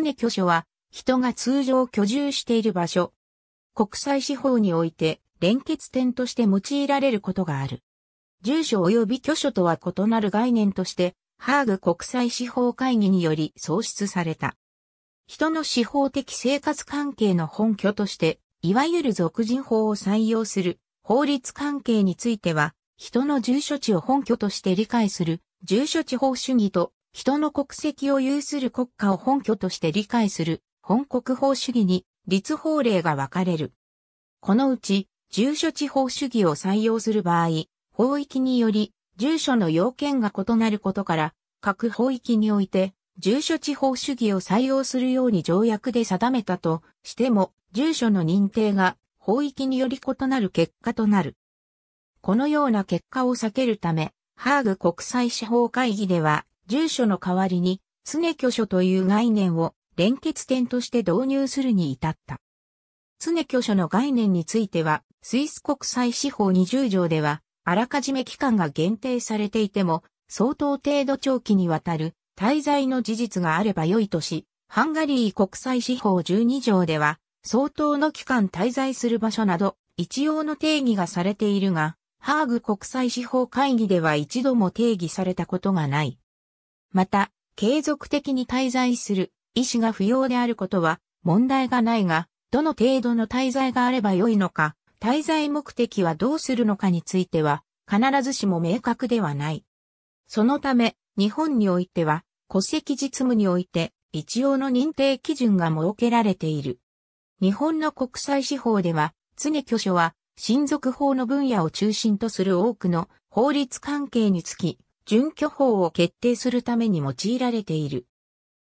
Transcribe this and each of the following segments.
常居所は、人が通常居住している場所。国際司法において、連結点として用いられることがある。住所及び居所とは異なる概念として、ハーグ国際司法会議により創出された。人の司法的生活関係の本拠として、いわゆる俗人法を採用する法律関係については、人の住所地を本拠として理解する住所地法主義と人の国籍を有する国家を本拠として理解する本国法主義に立法令が分かれる。このうち、住所地方主義を採用する場合、法域により住所の要件が異なることから、各法域において住所地方主義を採用するように条約で定めたとしても、住所の認定が法域により異なる結果となる。このような結果を避けるため、ハーグ国際司法会議では、住所の代わりに、常居所という概念を連結点として導入するに至った。常居所の概念については、スイス国際司法20条では、あらかじめ期間が限定されていても、相当程度長期にわたる滞在の事実があれば良いとし、ハンガリー国際司法12条では、相当の期間滞在する場所など、一応の定義がされているが、ハーグ国際司法会議では一度も定義されたことがない。また、継続的に滞在する意思が不要であることは問題がないが、どの程度の滞在があればよいのか、滞在目的はどうするのかについては、必ずしも明確ではない。そのため、日本においては、戸籍実務において、一応の認定基準が設けられている。日本の国際司法では、常居所は、親族法の分野を中心とする多くの法律関係につき、準拠法を決定するために用いられている。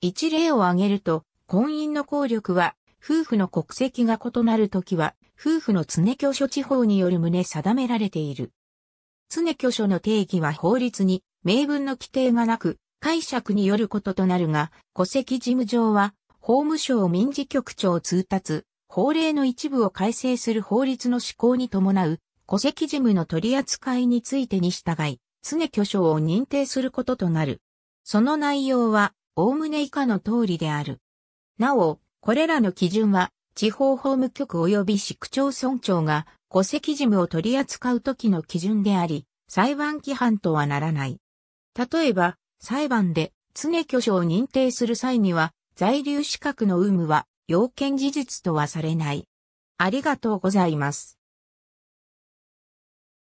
一例を挙げると、婚姻の効力は、夫婦の国籍が異なるときは、夫婦の常居所地方による旨定められている。常居所の定義は法律に明文の規定がなく、解釈によることとなるが、戸籍事務上は、法務省民事局長通達、法令の一部を改正する法律の施行に伴う、戸籍事務の取り扱いについてに従い、常巨匠を認定することとなる。その内容は、おおむね以下の通りである。なお、これらの基準は、地方法務局及び市区町村長が戸籍事務を取り扱うときの基準であり、裁判規範とはならない。例えば、裁判で常居所を認定する際には、在留資格の有無は要件事実とはされない。ありがとうございます。